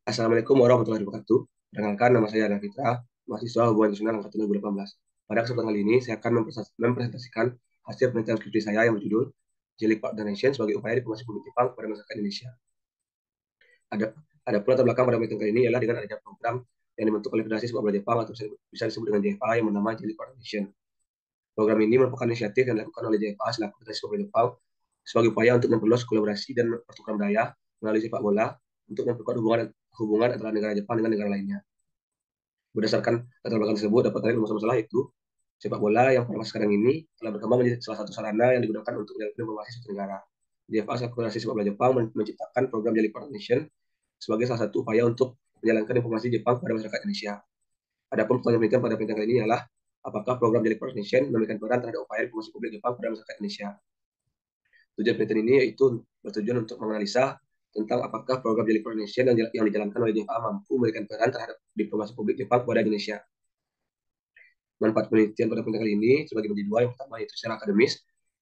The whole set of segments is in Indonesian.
Assalamualaikum warahmatullahi wabarakatuh. Perkenalkan nama saya Ana Fitra, mahasiswa Hubungan Internasional Angkatan 2018. Pada kesempatan kali ini, saya akan mempresentasikan hasil penelitian skripsi saya yang berjudul Jelly Park Donation sebagai upaya diplomasi publik Jepang pada masyarakat Indonesia. Ada, ada pula latar belakang pada penelitian kali ini ialah dengan adanya program yang dibentuk oleh Federasi Sepak Bola Jepang atau bisa disebut dengan JFA yang bernama Jelly Park Donation. Program ini merupakan inisiatif yang dilakukan oleh JFA selaku Federasi Sepak Bola Jepang sebagai upaya untuk memperluas kolaborasi dan pertukaran daya melalui sepak bola untuk memperkuat hubungan hubungan antara negara Jepang dengan negara lainnya. Berdasarkan latar belakang tersebut dapat terlihat masalah-masalah itu sepak bola yang pernah sekarang ini telah berkembang menjadi salah satu sarana yang digunakan untuk menjalankan informasi suatu negara. JFA Asosiasi Sepak Bola Jepang menciptakan program Jelly Partnership sebagai salah satu upaya untuk menjalankan informasi Jepang kepada masyarakat Indonesia. Adapun pertanyaan penelitian pada penelitian kali ini ialah apakah program Jelly Partnership memberikan peran terhadap upaya informasi publik Jepang kepada masyarakat Indonesia. Tujuan penelitian ini yaitu bertujuan untuk menganalisa tentang apakah program Jelly Indonesia yang yang dijalankan oleh Jepang mampu memberikan peran terhadap diplomasi publik Jepang kepada Indonesia. Manfaat penelitian pada penelitian kali ini sebagai menjadi dua. Yang pertama yaitu secara akademis,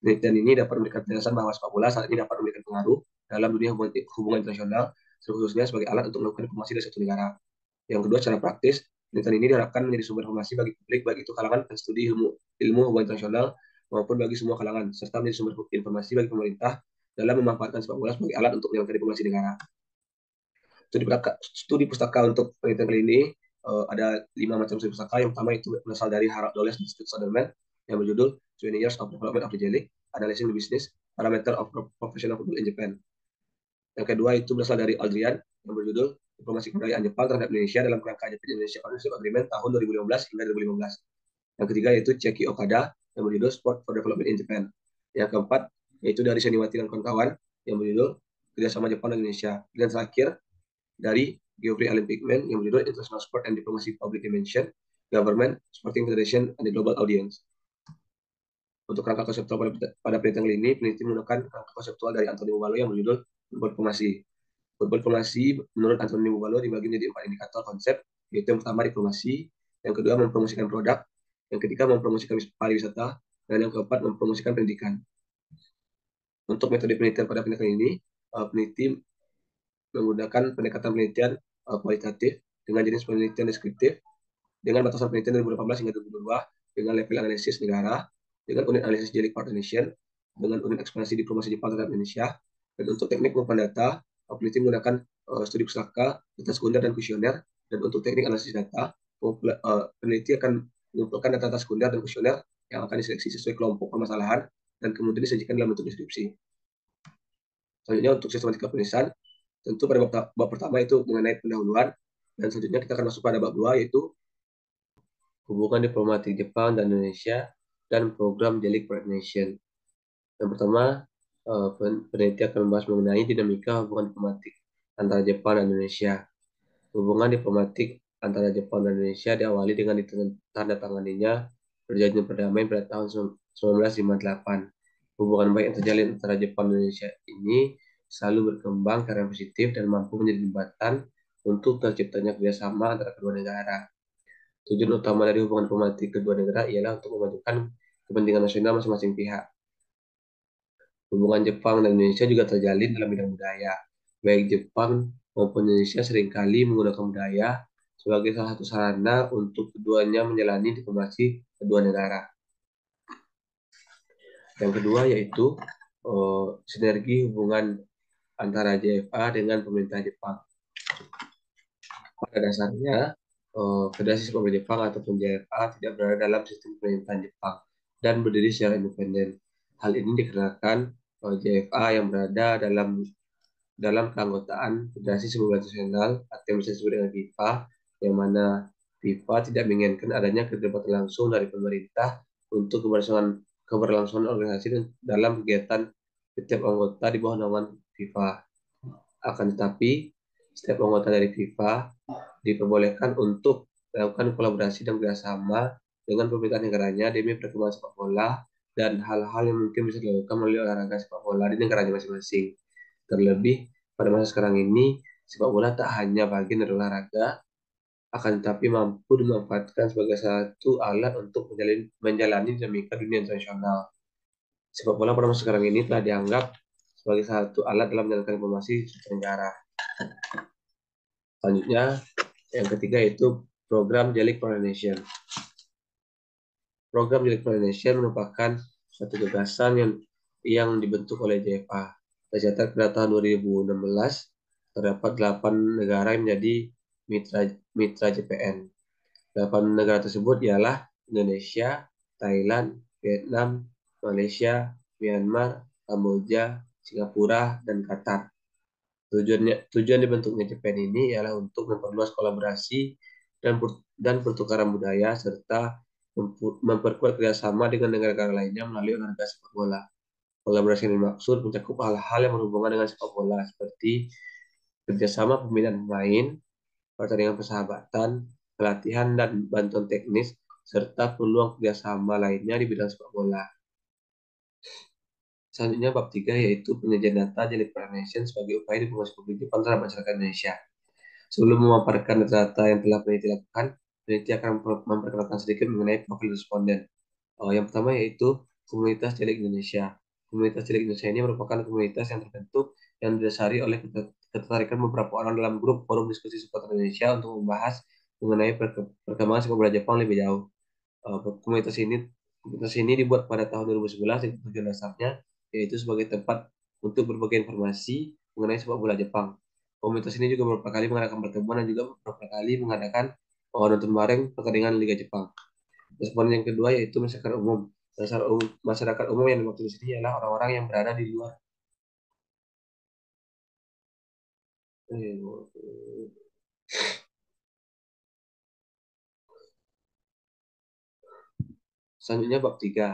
penelitian ini dapat memberikan penjelasan bahwa sepak bola saat ini dapat memberikan pengaruh dalam dunia hubungan, internasional, khususnya sebagai alat untuk melakukan diplomasi dari satu negara. Yang kedua, secara praktis, penelitian ini diharapkan menjadi sumber informasi bagi publik, baik itu kalangan studi ilmu, ilmu hubungan internasional maupun bagi semua kalangan, serta menjadi sumber informasi bagi pemerintah dalam memanfaatkan sepak bola sebagai alat untuk menyelamatkan diplomasi negara. Studi, pustaka, studi pustaka untuk penelitian kali ini uh, ada lima macam studi pustaka. Yang pertama itu berasal dari Harald Doles di Steve Sutherland yang berjudul 20 Years of Development of the Jelly, League, Analyzing the Business, Parameter of Professional Football in Japan. Yang kedua itu berasal dari Aldrian yang berjudul Diplomasi Kebudayaan Jepang terhadap Indonesia dalam kerangka Japan Indonesia Partnership Agreement tahun 2015 hingga 2015. Yang ketiga yaitu Cheki Okada yang berjudul Sport for Development in Japan. Yang keempat yaitu dari Seniwati dan kawan-kawan yang berjudul kerjasama Jepang dan Indonesia dan terakhir dari Geoffrey Allen men yang berjudul International Sport and Diplomacy Public Dimension Government, Sporting Federation, and the Global Audience. Untuk rangka konseptual pada, pada penelitian kali ini, peneliti menggunakan rangka konseptual dari Antonio Bubalo yang berjudul Football Diplomacy. Football Diplomacy menurut Antonio Bubalo dibagi menjadi empat indikator konsep, yaitu yang pertama diplomasi, yang kedua mempromosikan produk, yang ketiga mempromosikan pariwisata, dan yang keempat mempromosikan pendidikan. Untuk metode penelitian pada penelitian ini, uh, peneliti menggunakan pendekatan penelitian uh, kualitatif dengan jenis penelitian deskriptif, dengan batasan penelitian 2018 hingga 2022, dengan level analisis negara, dengan unit analisis jelik partnership, dengan unit ekspansi diplomasi Jepang terhadap Indonesia, dan untuk teknik mengumpulkan data, eh, peneliti menggunakan uh, studi pustaka, data sekunder, dan kuesioner, dan untuk teknik analisis data, peneliti akan mengumpulkan data-data sekunder dan kuesioner yang akan diseleksi sesuai kelompok permasalahan dan kemudian disajikan dalam bentuk deskripsi. Selanjutnya untuk sistematika penulisan, tentu pada bab, bab pertama itu mengenai pendahuluan, dan selanjutnya kita akan masuk pada bab dua yaitu hubungan diplomatik Jepang dan Indonesia dan program Delik Nation. Yang pertama, eh, peneliti akan membahas mengenai dinamika hubungan diplomatik antara Jepang dan Indonesia. Hubungan diplomatik antara Jepang dan Indonesia diawali dengan ditandatanganinya perjanjian perdamaian pada tahun 1958. Hubungan baik yang terjalin antara Jepang dan Indonesia ini selalu berkembang karena positif dan mampu menjadi jembatan untuk terciptanya kerjasama antara kedua negara. Tujuan utama dari hubungan diplomatik kedua negara ialah untuk memajukan kepentingan nasional masing-masing pihak. Hubungan Jepang dan Indonesia juga terjalin dalam bidang budaya. Baik Jepang maupun Indonesia seringkali menggunakan budaya sebagai salah satu sarana untuk keduanya menjalani diplomasi kedua negara. Yang kedua yaitu uh, sinergi hubungan antara JFA dengan pemerintah Jepang. Pada dasarnya, uh, Federasi Sepak Jepang ataupun JFA tidak berada dalam sistem pemerintahan Jepang dan berdiri secara independen. Hal ini dikarenakan uh, eh, JFA yang berada dalam dalam keanggotaan Federasi Sepak Nasional atau yang disebut dengan FIFA, yang mana FIFA tidak menginginkan adanya keterlibatan langsung dari pemerintah untuk keberlangsungan keberlangsungan organisasi dan dalam kegiatan setiap anggota di bawah naungan FIFA. Akan tetapi, setiap anggota dari FIFA diperbolehkan untuk melakukan kolaborasi dan kerjasama dengan pemerintah negaranya demi perkembangan sepak bola dan hal-hal yang mungkin bisa dilakukan melalui olahraga sepak bola di negaranya masing-masing. Terlebih, pada masa sekarang ini, sepak bola tak hanya bagian dari olahraga, akan tetapi mampu dimanfaatkan sebagai satu alat untuk menjalani, menjalani dinamika dunia internasional. Sepak bola pada masa sekarang ini telah dianggap sebagai satu alat dalam menjalankan informasi negara. Selanjutnya, yang ketiga itu program Jelik Polynesian. Program Jelik Polynesian merupakan satu gagasan yang yang dibentuk oleh JFA. Tercatat pada tahun 2016 terdapat 8 negara yang menjadi mitra mitra JPN. Delapan negara tersebut ialah Indonesia, Thailand, Vietnam, Malaysia, Myanmar, Kamboja, Singapura, dan Qatar. Tujuannya, tujuan dibentuknya JPN ini ialah untuk memperluas kolaborasi dan, dan pertukaran budaya serta memperkuat kerjasama dengan negara-negara lainnya melalui olahraga sepak bola. Kolaborasi yang dimaksud mencakup hal-hal yang berhubungan dengan sepak bola seperti kerjasama pembinaan pemain, pertandingan persahabatan, pelatihan, dan bantuan teknis, serta peluang kerjasama lainnya di bidang sepak bola. Selanjutnya bab 3 yaitu penyajian data jadi Nation sebagai upaya diplomasi publik Jepang terhadap masyarakat Indonesia. Sebelum memaparkan data yang telah peneliti lakukan, peneliti akan memperkenalkan sedikit mengenai profil responden. Oh, yang pertama yaitu komunitas jelek Indonesia. Komunitas jelek Indonesia ini merupakan komunitas yang terbentuk yang didasari oleh ketertarikan beberapa orang dalam grup forum diskusi supporter Indonesia untuk membahas mengenai perkembangan sepak bola Jepang lebih jauh. Eh, komunitas ini komunitas ini dibuat pada tahun 2011 dengan tujuan dasarnya yaitu sebagai tempat untuk berbagi informasi mengenai sepak bola Jepang. Komunitas ini juga beberapa kali mengadakan pertemuan dan juga beberapa kali mengadakan oh, nonton bareng pertandingan Liga Jepang. Respon yang kedua yaitu masyarakat umum. Masyarakat umum, masyarakat umum yang dimaksud di sini adalah orang-orang yang berada di luar Selanjutnya bab 3,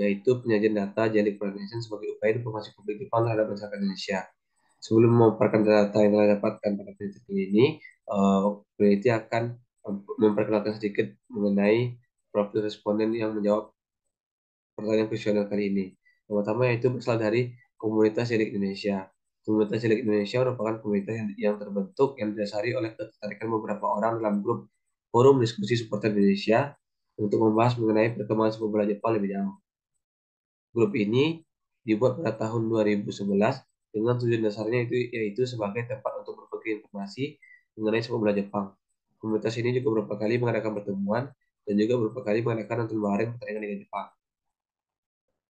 yaitu penyajian data jadi Coordination sebagai upaya informasi publik Jepang terhadap masyarakat Indonesia. Sebelum memaparkan data yang telah dapatkan pada penelitian ini, uh, akan memperkenalkan sedikit mengenai profil responden yang menjawab pertanyaan kuesioner kali ini. Yang pertama yaitu berasal dari komunitas Jelly Indonesia. Komunitas Cilik Indonesia merupakan komunitas yang, yang terbentuk yang didasari oleh ketertarikan beberapa orang dalam grup forum diskusi supporter Indonesia untuk membahas mengenai perkembangan sepak bola Jepang lebih jauh. Grup ini dibuat pada tahun 2011 dengan tujuan dasarnya itu yaitu sebagai tempat untuk berbagi informasi mengenai sepak bola Jepang. Komunitas ini juga beberapa kali mengadakan pertemuan dan juga beberapa kali mengadakan nonton bareng pertandingan di Jepang.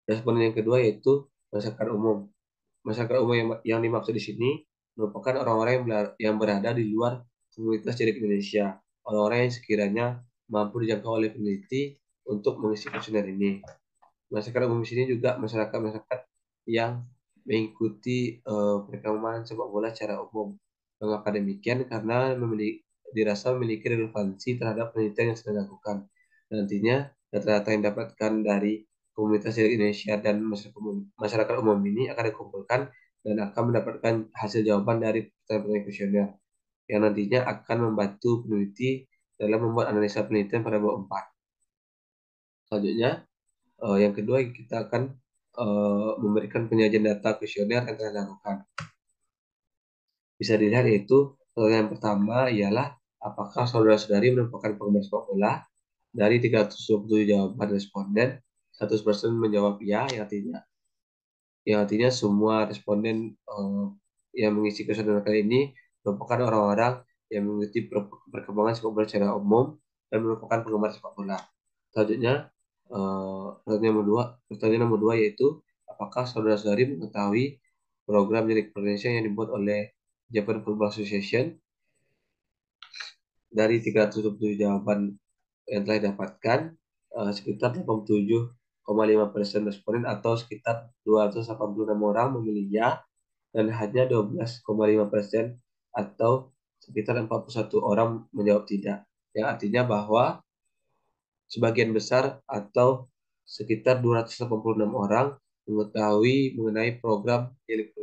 Respon yang kedua yaitu masyarakat umum masyarakat umum yang, yang dimaksud di sini merupakan orang-orang yang, yang berada di luar komunitas cilik Indonesia, orang-orang yang sekiranya mampu dijangkau oleh peneliti untuk mengisi kuesioner ini. Masyarakat umum di sini juga masyarakat-masyarakat yang mengikuti uh, perkembangan sepak bola secara umum. Mengapa demikian? Karena memiliki, dirasa memiliki relevansi terhadap penelitian yang sedang dilakukan. Nantinya data-data yang didapatkan dari komunitas dari Indonesia dan masyarakat umum, ini akan dikumpulkan dan akan mendapatkan hasil jawaban dari pertanyaan-pertanyaan kuesioner yang nantinya akan membantu peneliti dalam membuat analisa penelitian pada bab 4. Selanjutnya, uh, yang kedua kita akan uh, memberikan penyajian data kuesioner yang telah dilakukan. Bisa dilihat yaitu pertanyaan eh, pertama ialah apakah saudara-saudari merupakan penggemar sepak bola dari 327 jawaban responden 100% menjawab iya, ya, yang artinya yang artinya semua responden uh, yang mengisi kesadaran kali ini merupakan orang-orang yang mengikuti perkembangan sepak bola secara umum dan merupakan penggemar sepak bola. Selanjutnya, uh, pertanyaan nomor dua, pertanyaan nomor dua yaitu apakah saudara-saudari mengetahui program milik Indonesia yang dibuat oleh Japan Football Association? Dari 327 jawaban yang telah didapatkan, uh, sekitar 87 persen responden atau sekitar 286 orang memilih ya dan hanya 12,5 persen atau sekitar 41 orang menjawab tidak. Yang artinya bahwa sebagian besar atau sekitar 286 orang mengetahui mengenai program Daily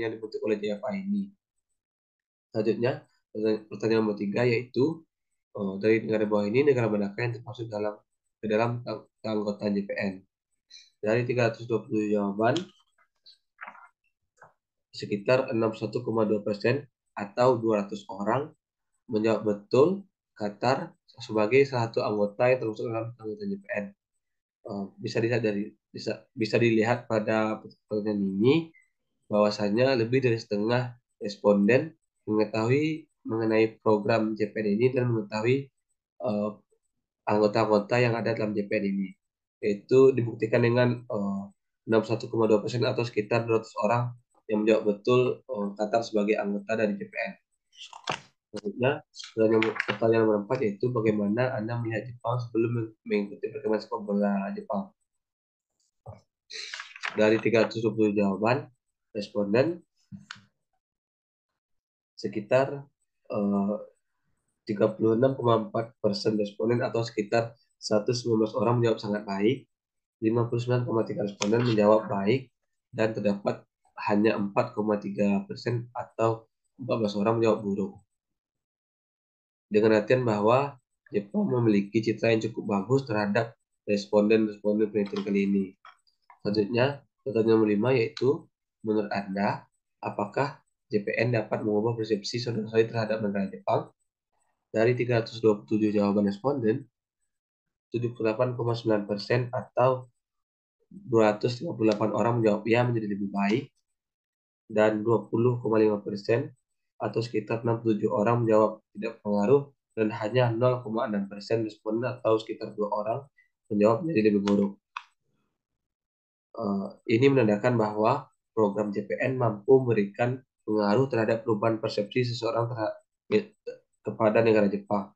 yang dibentuk oleh JFA ini. Selanjutnya, pertanyaan nomor tiga yaitu eh, dari negara bawah ini negara manakah yang termasuk dalam ke dalam keanggotaan JPN? Dari 320 jawaban, sekitar 61,2 persen atau 200 orang menjawab betul Qatar sebagai salah satu anggota yang termasuk dalam anggota JPN. Eh, bisa dilihat dari bisa bisa dilihat pada pertanyaan ini bahwasanya lebih dari setengah responden mengetahui mengenai program JPN ini dan mengetahui eh, anggota-anggota uh, anggota -anggota yang ada dalam JPN ini itu dibuktikan dengan eh, uh, 61,2 persen atau sekitar 200 orang yang menjawab betul uh, Qatar sebagai anggota dari JPN. Selanjutnya, pertanyaan, pertanyaan nomor 4 yaitu bagaimana Anda melihat Jepang sebelum mengikuti perkembangan sepak bola Jepang? Dari 320 jawaban, responden sekitar eh, uh, 36,4 persen responden atau sekitar 119 orang menjawab sangat baik, 59,3 responden menjawab baik, dan terdapat hanya 4,3 persen atau 14 orang menjawab buruk. Dengan artian bahwa Jepang memiliki citra yang cukup bagus terhadap responden-responden penelitian kali ini. Selanjutnya, pertanyaan kelima yaitu, menurut Anda, apakah JPN dapat mengubah persepsi saudara saya terhadap negara Jepang? Dari 327 jawaban responden, 78,9 persen atau 258 orang menjawab ya menjadi lebih baik dan 20,5 persen atau sekitar 67 orang menjawab tidak pengaruh dan hanya 0,6 persen responden atau sekitar dua orang menjawab menjadi lebih buruk. Uh, ini menandakan bahwa program JPN mampu memberikan pengaruh terhadap perubahan persepsi seseorang terhadap, eh, kepada negara Jepang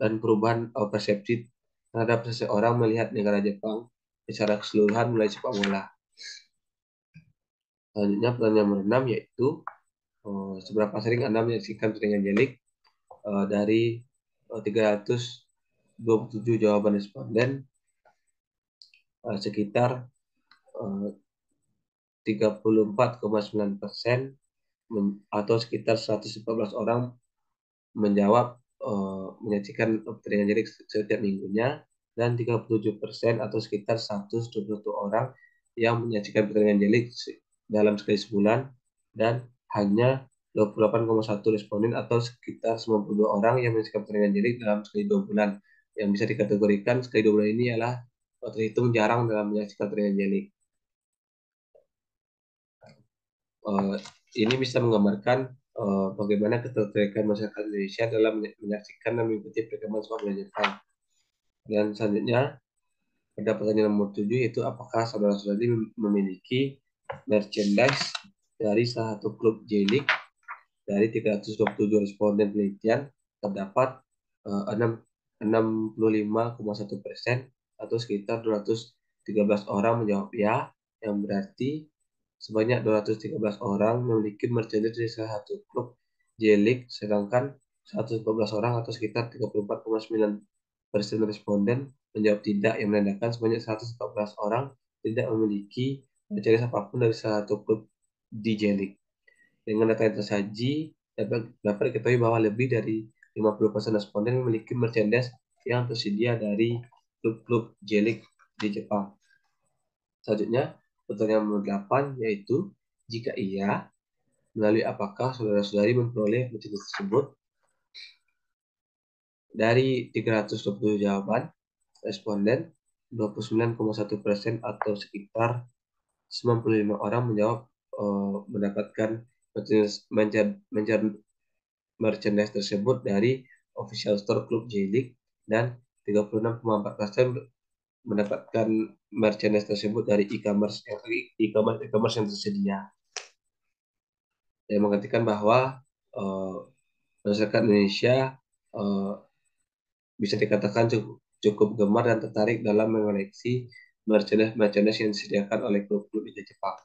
dan perubahan eh, persepsi terhadap seseorang melihat negara Jepang secara keseluruhan mulai sepak bola. Selanjutnya pertanyaan nomor 6 yaitu eh, seberapa sering Anda menyaksikan pertandingan jelik uh, eh, dari eh, uh, 327 jawaban responden uh, sekitar uh, 34,9 persen atau sekitar 114 orang menjawab Eh, menyajikan pertandingan jadi setiap minggunya dan 37% atau sekitar 121 orang yang menyajikan pertandingan jelik dalam sekali sebulan dan hanya 28,1 responden atau sekitar 92 orang yang menyajikan pertandingan jelik dalam sekali dua bulan yang bisa dikategorikan sekali dua bulan ini ialah terhitung jarang dalam menyajikan pertandingan jelik. Eh, ini bisa menggambarkan uh, bagaimana ketertarikan masyarakat Indonesia dalam menyaksikan dan mengikuti perkembangan sepak bola Jepang. Dan selanjutnya, pada pertanyaan nomor 7 itu apakah saudara-saudari memiliki merchandise dari salah satu klub J-League dari 327 responden penelitian terdapat eh, uh, 65,1 persen atau sekitar 213 orang menjawab ya yang berarti sebanyak 213 orang memiliki merchandise dari salah satu klub J-League, sedangkan 114 orang atau sekitar 34,9 persen responden menjawab tidak, yang menandakan sebanyak 114 orang tidak memiliki merchandise apapun dari salah satu klub di J-League. Dengan data yang tersaji, dapat, dapat diketahui bahwa lebih dari 50% persen responden memiliki merchandise yang tersedia dari klub-klub J-League di Jepang. Selanjutnya, Pertanyaan nomor 8 yaitu jika iya, melalui apakah saudara-saudari memperoleh metode tersebut? Dari 320 jawaban, responden 29,1 persen atau sekitar 95 orang menjawab uh, mendapatkan merchandise tersebut dari official store klub J League dan 36,4 persen mendapatkan merchandise tersebut dari e-commerce eh, e-commerce e-commerce yang tersedia. Saya mengatakan bahwa uh, masyarakat Indonesia uh, bisa dikatakan cukup, cukup gemar dan tertarik dalam mengoleksi merchandise-merchandise yang disediakan oleh klub-klub di Jepang.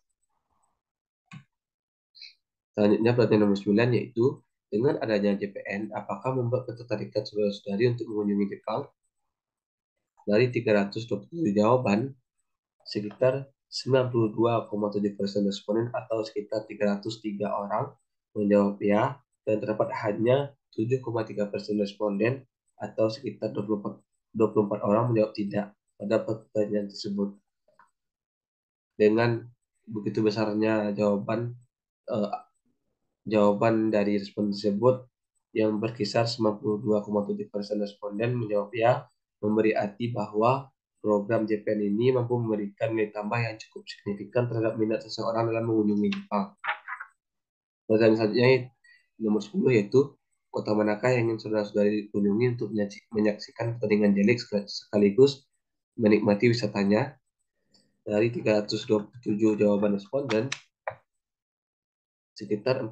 Selanjutnya pertanyaan nomor 9 yaitu dengan adanya JPN, apakah membuat ketertarikan saudara-saudari untuk mengunjungi Jepang dari 327 jawaban, sekitar 92,7 persen responden atau sekitar 303 orang menjawab ya dan terdapat hanya 7,3 persen responden atau sekitar 24, 24 orang menjawab tidak pada pertanyaan tersebut. Dengan begitu besarnya jawaban eh, jawaban dari responden tersebut yang berkisar 92,7 persen responden menjawab ya memberi arti bahwa program JPN ini mampu memberikan nilai tambah yang cukup signifikan terhadap minat seseorang dalam mengunjungi Jepang. Program selanjutnya nomor 10 yaitu kota manakah yang ingin saudara-saudari kunjungi untuk menyaksikan pertandingan jelik sekaligus menikmati wisatanya. Dari 327 jawaban responden, sekitar 48,3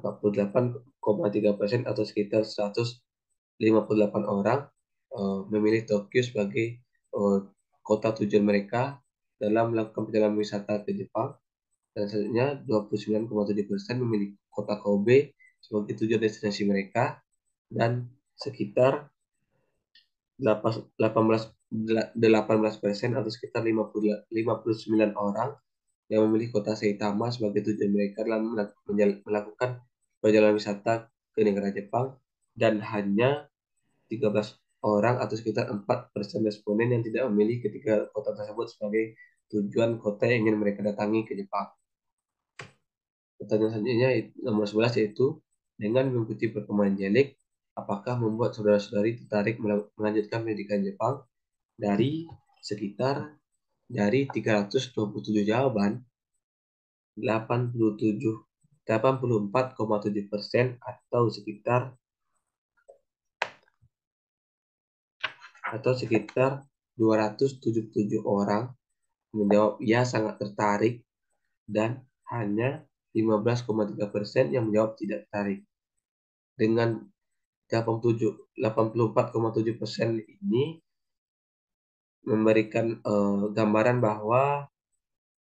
persen atau sekitar 158 orang uh, memilih Tokyo sebagai uh, kota tujuan mereka dalam melakukan perjalanan wisata ke Jepang dan selanjutnya 29,7 persen memilih kota Kobe sebagai tujuan destinasi mereka dan sekitar 18 18 persen atau sekitar 59 orang yang memilih kota Saitama sebagai tujuan mereka dalam melakukan perjalanan wisata ke negara Jepang dan hanya 13 orang atau sekitar 4% responden yang tidak memilih ketika kota tersebut sebagai tujuan kota yang ingin mereka datangi ke Jepang. Pertanyaan selanjutnya nomor 11 yaitu dengan mengikuti perkembangan jelek, apakah membuat saudara-saudari tertarik melanjutkan pendidikan Jepang dari sekitar dari 327 jawaban 87 84,7 persen atau sekitar atau sekitar 277 orang menjawab ya sangat tertarik dan hanya 15,3 persen yang menjawab tidak tertarik. Dengan 84,7 persen ini memberikan uh, gambaran bahwa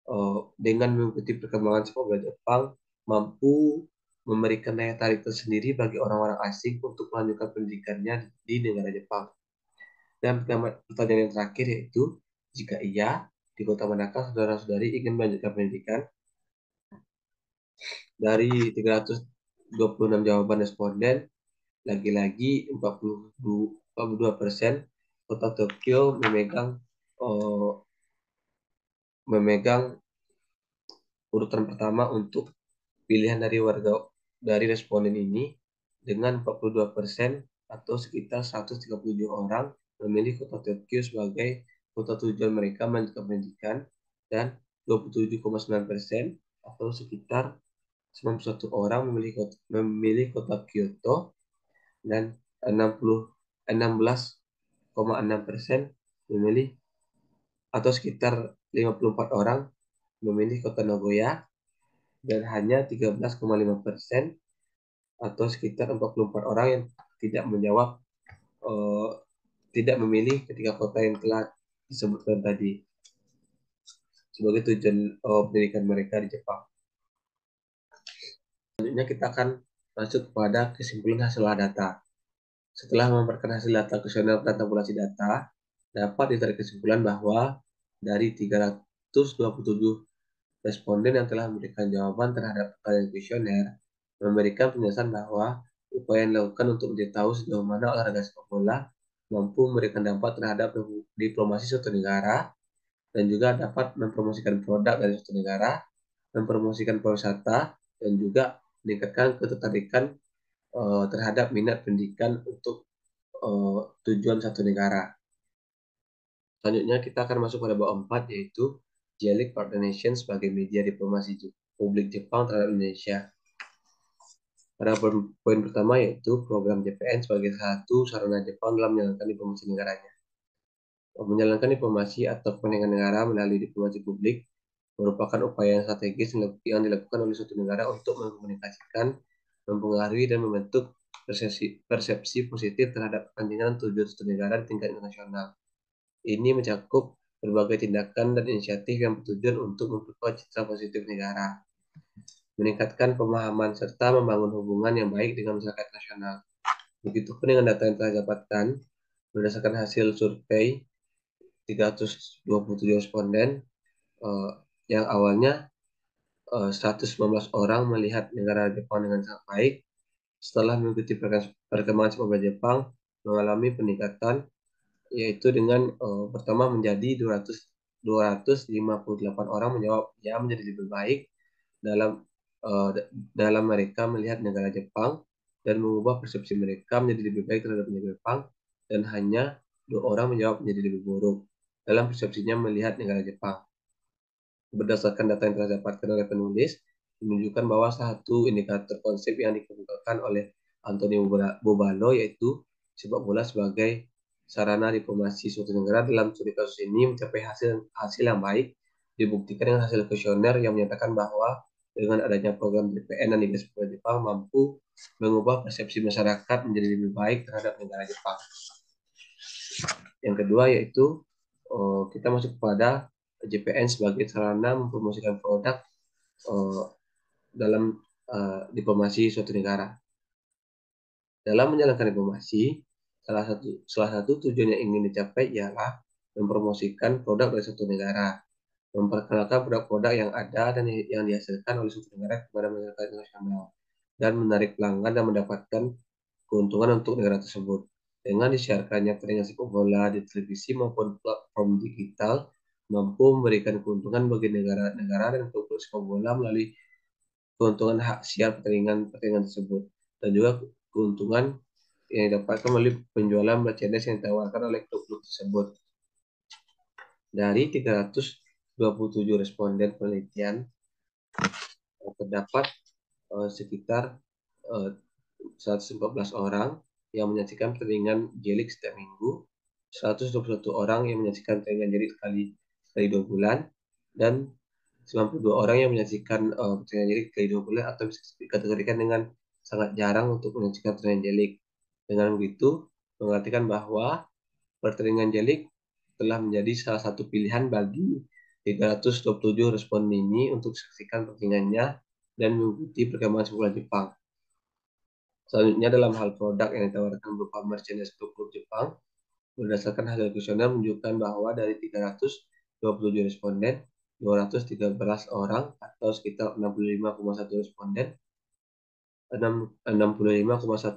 uh, dengan mengikuti perkembangan sepak bola Jepang mampu memberikan daya tarik tersendiri bagi orang-orang asing untuk melanjutkan pendidikannya di negara Jepang. Dan pertanyaan yang terakhir yaitu, jika iya, di kota manakah saudara-saudari ingin melanjutkan pendidikan? Dari 326 jawaban responden, lagi-lagi 42, persen kota Tokyo memegang oh, memegang urutan pertama untuk pilihan dari warga dari responden ini dengan 42 persen atau sekitar 137 orang memilih kota Tokyo sebagai kota tujuan mereka melanjutkan pendidikan dan 27,9 persen atau sekitar 91 orang memilih kota, memilih kota Kyoto dan 16,6 persen memilih atau sekitar 54 orang memilih kota Nagoya dan hanya 13,5 persen atau sekitar 44 orang yang tidak menjawab uh, tidak memilih ketiga kota yang telah disebutkan tadi sebagai tujuan oh, pendidikan mereka di Jepang. Selanjutnya kita akan masuk pada kesimpulan hasil data. Setelah memperkenalkan hasil data kuesioner dan tabulasi data, dapat ditarik kesimpulan bahwa dari 327 responden yang telah memberikan jawaban terhadap pertanyaan kuesioner memberikan penjelasan bahwa upaya yang dilakukan untuk mengetahui sejauh mana olahraga sepak bola mampu memberikan dampak terhadap diplomasi suatu negara dan juga dapat mempromosikan produk dari suatu negara, mempromosikan pariwisata dan juga meningkatkan ketertarikan uh, terhadap minat pendidikan untuk uh, tujuan satu negara. Selanjutnya kita akan masuk pada bab 4 yaitu JLIC Partner Nation sebagai media diplomasi publik Jepang terhadap Indonesia. Pada poin pertama yaitu program JPN sebagai satu sarana Jepang dalam menjalankan diplomasi negaranya. Menjalankan diplomasi atau kepentingan negara melalui diplomasi publik merupakan upaya yang strategis yang dilakukan oleh suatu negara untuk mengkomunikasikan, mempengaruhi, dan membentuk persepsi, persepsi positif terhadap kepentingan tujuan suatu negara di tingkat internasional. Ini mencakup berbagai tindakan dan inisiatif yang bertujuan untuk memperkuat citra positif negara meningkatkan pemahaman serta membangun hubungan yang baik dengan masyarakat nasional. Begitupun dengan data yang telah dapatkan, berdasarkan hasil survei 327 responden eh, yang awalnya eh, 119 orang melihat negara Jepang dengan sangat baik, setelah mengikuti perkembangan sepak bola Jepang mengalami peningkatan yaitu dengan eh, pertama menjadi 200 258 orang menjawab ya menjadi lebih baik dalam uh, dalam mereka melihat negara Jepang dan mengubah persepsi mereka menjadi lebih baik terhadap negara Jepang dan hanya dua orang menjawab menjadi lebih buruk dalam persepsinya melihat negara Jepang. Berdasarkan data yang telah dapatkan oleh penulis, menunjukkan bahwa satu indikator konsep yang dikemukakan oleh Anthony Bobalo yaitu sepak bola sebagai sarana diplomasi suatu negara dalam studi kasus ini mencapai hasil hasil yang baik dibuktikan dengan hasil kuesioner yang menyatakan bahwa dengan adanya program JPN dan diaspora Jepang mampu mengubah persepsi masyarakat menjadi lebih baik terhadap negara Jepang. Yang kedua yaitu eh, kita masuk kepada JPN sebagai sarana mempromosikan produk eh, dalam eh, diplomasi suatu negara. Dalam menjalankan diplomasi, salah satu salah satu tujuan yang ingin dicapai ialah mempromosikan produk dari suatu negara memperkenalkan produk-produk yang ada dan yang dihasilkan oleh suku negara kepada masyarakat internasional dan menarik pelanggan dan mendapatkan keuntungan untuk negara tersebut. Dengan disiarkannya pertandingan sepak bola di televisi maupun platform digital mampu memberikan keuntungan bagi negara-negara dan klub sepak bola melalui keuntungan hak siar pertandingan-pertandingan tersebut dan juga keuntungan yang didapatkan melalui penjualan merchandise yang ditawarkan oleh klub-klub tersebut. Dari 300 27 responden penelitian eh, terdapat uh, sekitar uh, eh, 114 orang yang menyaksikan pertandingan jelik setiap minggu, 121 orang yang menyaksikan pertandingan jelik sekali sekali dua bulan, dan 92 orang yang menyaksikan uh, pertandingan jelik sekali dua bulan atau bisa dikategorikan dengan sangat jarang untuk menyaksikan pertandingan jelik. Dengan begitu, mengartikan bahwa pertandingan jelik telah menjadi salah satu pilihan bagi 327 responden ini untuk saksikan pertandingannya dan mengikuti perkembangan sekolah Jepang. Selanjutnya dalam hal produk yang ditawarkan berupa merchandise klub klub Jepang, berdasarkan hasil kuesioner menunjukkan bahwa dari 327 responden, 213 orang atau sekitar 65,1 responden, 65,1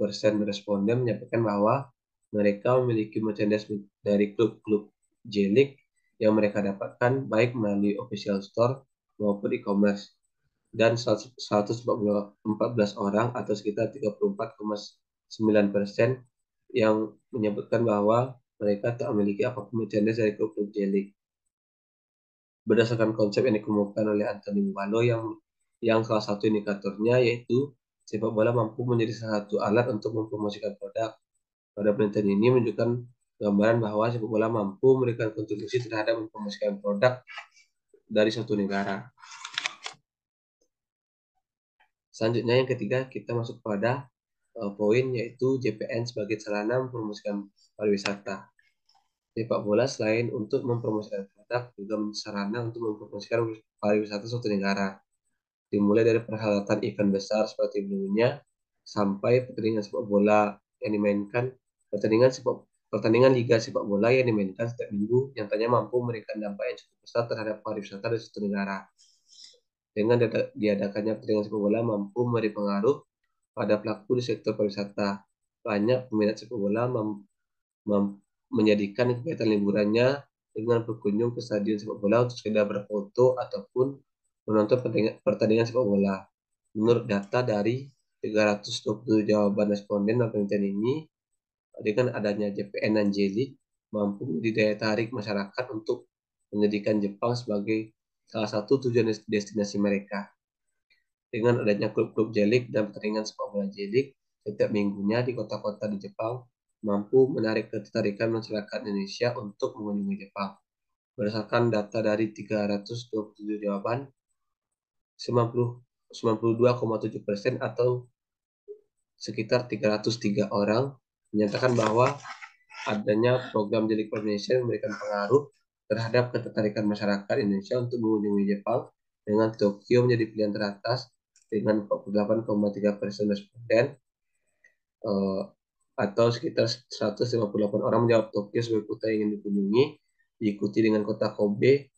persen responden menyampaikan bahwa mereka memiliki merchandise dari klub-klub J-League yang mereka dapatkan baik melalui official store maupun e-commerce dan 114 orang atau sekitar 34,9 persen yang menyebutkan bahwa mereka tak memiliki apapun merchandise dari klub klub league Berdasarkan konsep yang dikemukakan oleh Anthony Mubalo yang yang salah satu indikatornya yaitu sepak bola mampu menjadi salah satu alat untuk mempromosikan produk. Pada penelitian ini menunjukkan gambaran bahwa sepak bola mampu memberikan kontribusi terhadap mempromosikan produk dari satu negara. Selanjutnya yang ketiga kita masuk pada uh, poin yaitu JPN sebagai sarana mempromosikan pariwisata. Sepak bola selain untuk mempromosikan produk juga sarana untuk mempromosikan pariwisata suatu negara. Dimulai dari perhelatan event besar seperti dunia sampai pertandingan sepak bola yang dimainkan pertandingan sepak Pertandingan Liga Sepak Bola yang dimainkan setiap minggu yang tanya mampu memberikan dampak yang cukup besar terhadap pariwisata di suatu negara. Dengan diadakannya pertandingan sepak bola mampu memberi pengaruh pada pelaku di sektor pariwisata. Banyak peminat sepak bola mem- menjadikan kegiatan liburannya dengan berkunjung ke stadion sepak bola untuk sekedar berfoto ataupun menonton pertandingan, sepak bola. Menurut data dari 327 jawaban responden dalam penelitian ini, dengan adanya JPN dan j mampu menjadi tarik masyarakat untuk menjadikan Jepang sebagai salah satu tujuan destinasi mereka. Dengan adanya klub-klub jelik dan pertandingan sepak bola jelik setiap minggunya di kota-kota di Jepang mampu menarik ketertarikan masyarakat Indonesia untuk mengunjungi Jepang. Berdasarkan data dari 327 jawaban, 92,7 persen atau sekitar 303 orang menyatakan bahwa adanya program jadi Indonesia memberikan pengaruh terhadap ketertarikan masyarakat Indonesia untuk mengunjungi Jepang dengan Tokyo menjadi pilihan teratas dengan 48,3 persen responden uh, atau sekitar 158 orang menjawab Tokyo sebagai kota yang ingin dikunjungi diikuti dengan kota Kobe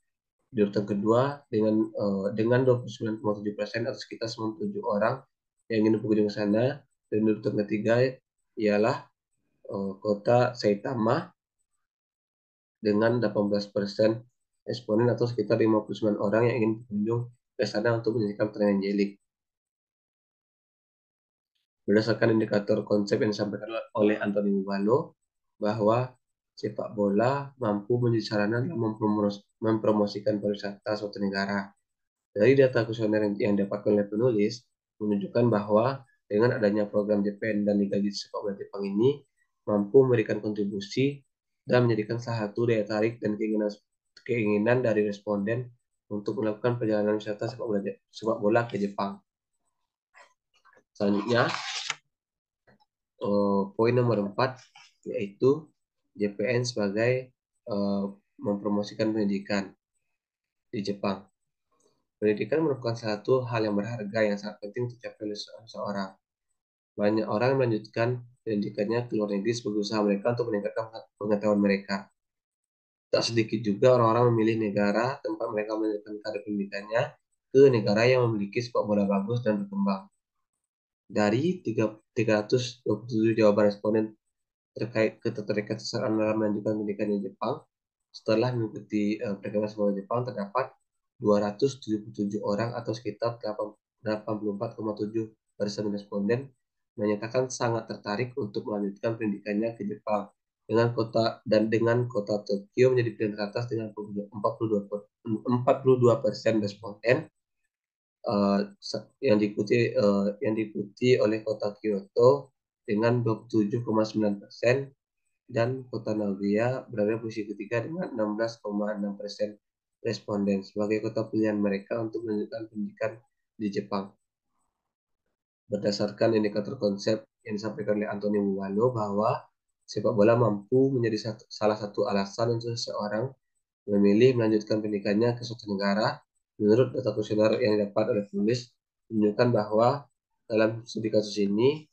di urutan kedua dengan uh, dengan 29,7 persen atau sekitar 97 orang yang ingin berkunjung ke sana dan urutan ketiga ialah Eh, kota Saitama dengan 18% eksponen atau sekitar 59 orang yang ingin berkunjung ke sana untuk menyaksikan pertandingan jelik. Berdasarkan indikator konsep yang disampaikan oleh Anthony Mubalo bahwa sepak bola mampu menjadi sarana dalam mempromosikan pariwisata suatu negara. Dari data kuesioner yang didapat oleh penulis menunjukkan bahwa dengan adanya program Jepang dan Liga sepak bola Jepang ini mampu memberikan kontribusi dan menjadikan salah satu daya tarik dan keinginan keinginan dari responden untuk melakukan perjalanan wisata sepak bola, sepak bola ke Jepang. Selanjutnya, eh, poin nomor empat yaitu JPN sebagai eh, mempromosikan pendidikan di Jepang. Pendidikan merupakan satu hal yang berharga yang sangat penting untuk capai seorang. Banyak orang melanjutkan pendidikannya ke luar negeri sebagai usaha mereka untuk meningkatkan pengetahuan mereka. Tak sedikit juga orang-orang memilih negara tempat mereka menjalankan karir pendidikannya ke negara yang memiliki sepak bola bagus dan berkembang. Dari 327 jawaban responden terkait ketertarikan seseorang dalam melanjutkan pendidikan di Jepang, setelah mengikuti uh, perkembangan sepak bola Jepang terdapat 277 orang atau sekitar 84,7 persen responden menyatakan sangat tertarik untuk melanjutkan pendidikannya ke Jepang dengan kota dan dengan kota Tokyo menjadi pilihan teratas dengan 42 42 persen responden uh, eh, yang diikuti uh, yang diikuti oleh kota Kyoto dengan 27,9 persen dan kota Nagoya berada posisi ketiga dengan 16,6 persen responden sebagai kota pilihan mereka untuk melanjutkan pendidikan di Jepang berdasarkan indikator konsep yang disampaikan oleh Anthony Mugano bahwa sepak bola mampu menjadi satu, salah satu alasan untuk seseorang memilih melanjutkan pendidikannya ke suatu negara menurut data kuesioner yang didapat oleh penulis menunjukkan bahwa dalam studi kasus ini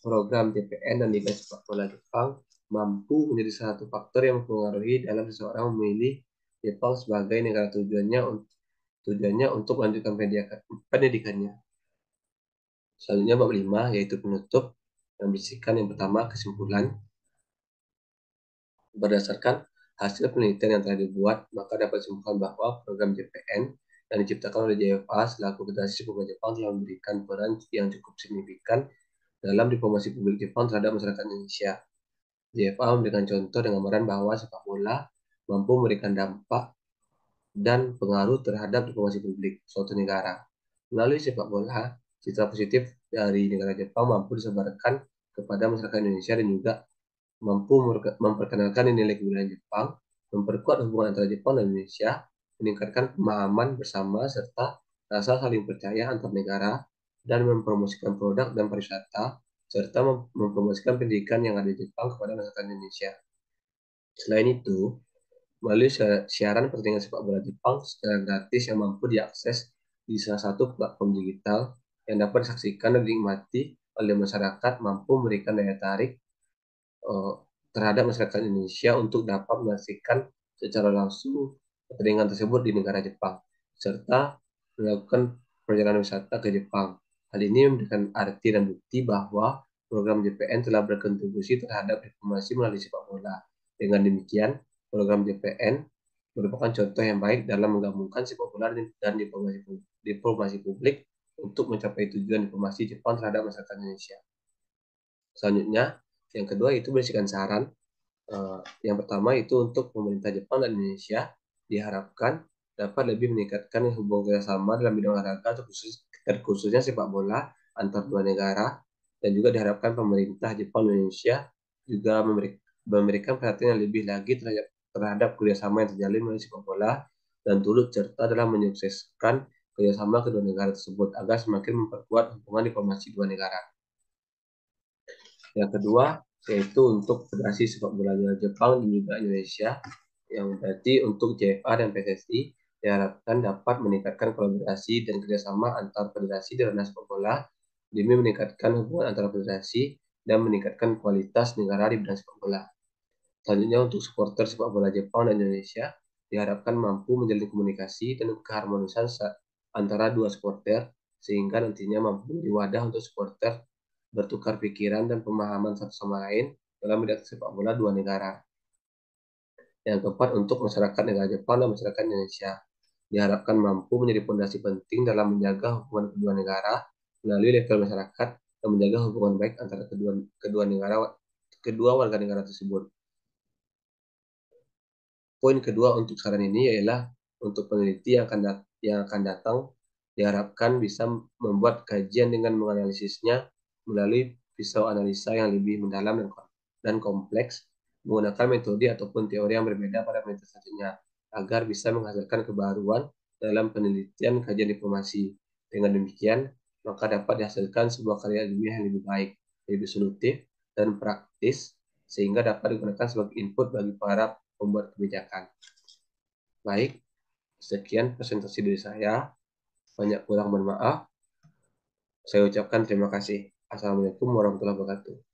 program TPN dan Liga Sepak Bola Jepang mampu menjadi salah satu faktor yang mempengaruhi dalam seseorang memilih Jepang sebagai negara tujuannya untuk tujuannya untuk melanjutkan pendidikannya. Selanjutnya bab lima yaitu penutup yang berisikan yang pertama kesimpulan berdasarkan hasil penelitian yang telah dibuat maka dapat disimpulkan bahwa program JPN yang diciptakan oleh JFA selaku generasi sepupu Jepang telah memberikan peran yang cukup signifikan dalam diplomasi publik Jepang terhadap masyarakat Indonesia. JFA memberikan contoh dengan gambaran bahwa sepak bola mampu memberikan dampak dan pengaruh terhadap diplomasi publik suatu negara. Melalui sepak bola, citra positif dari negara Jepang mampu disebarkan kepada masyarakat Indonesia dan juga mampu memperkenalkan nilai kebudayaan Jepang, memperkuat hubungan antara Jepang dan Indonesia, meningkatkan pemahaman bersama serta rasa saling percaya antar negara dan mempromosikan produk dan pariwisata serta mempromosikan pendidikan yang ada di Jepang kepada masyarakat Indonesia. Selain itu, melalui siaran pertandingan sepak bola Jepang secara gratis yang mampu diakses di salah satu platform digital yang dapat disaksikan dan dinikmati oleh masyarakat mampu memberikan daya tarik uh, terhadap masyarakat Indonesia untuk dapat menyaksikan secara langsung pertandingan tersebut di negara Jepang serta melakukan perjalanan wisata ke Jepang. Hal ini memberikan arti dan bukti bahwa program JPN telah berkontribusi terhadap reformasi melalui sepak bola. Dengan demikian, program JPN merupakan contoh yang baik dalam menggabungkan sepak bola dan diplomasi publik untuk mencapai tujuan diplomasi Jepang terhadap masyarakat Indonesia. Selanjutnya, yang kedua itu berisikan saran. Eh, yang pertama itu untuk pemerintah Jepang dan Indonesia diharapkan dapat lebih meningkatkan hubungan kerjasama dalam bidang olahraga terkhususnya sepak bola antar dua negara dan juga diharapkan pemerintah Jepang dan Indonesia juga memberikan perhatian yang lebih lagi terhadap kerjasama yang terjalin melalui sepak bola dan turut serta dalam menyukseskan kerjasama kedua negara tersebut agar semakin memperkuat hubungan diplomasi dua negara. Yang kedua, yaitu untuk Federasi Sepak Bola Jepang dan juga Indonesia, yang berarti untuk JFA dan PSSI diharapkan dapat meningkatkan kolaborasi dan kerjasama antar federasi di ranah sepak bola demi meningkatkan hubungan antara federasi dan meningkatkan kualitas negara di bidang sepak bola. Selanjutnya untuk supporter sepak bola Jepang dan Indonesia diharapkan mampu menjalin komunikasi dan keharmonisan antara dua supporter sehingga nantinya mampu menjadi wadah untuk supporter bertukar pikiran dan pemahaman satu sama lain dalam bidang sepak bola dua negara. Yang keempat untuk masyarakat negara Jepang dan masyarakat Indonesia diharapkan mampu menjadi fondasi penting dalam menjaga hubungan kedua negara melalui level masyarakat dan menjaga hubungan baik antara kedua kedua negara kedua warga negara tersebut. Poin kedua untuk saran ini ialah untuk peneliti yang akan yang akan datang diharapkan bisa membuat kajian dengan menganalisisnya melalui pisau analisa yang lebih mendalam dan kompleks menggunakan metode ataupun teori yang berbeda pada metode agar bisa menghasilkan kebaruan dalam penelitian kajian diplomasi. Dengan demikian, maka dapat dihasilkan sebuah karya ilmiah yang lebih baik, lebih solutif, dan praktis sehingga dapat digunakan sebagai input bagi para pembuat kebijakan. Baik, Sekian presentasi dari saya. Banyak kurang mohon maaf. Saya ucapkan terima kasih. Assalamualaikum warahmatullahi wabarakatuh.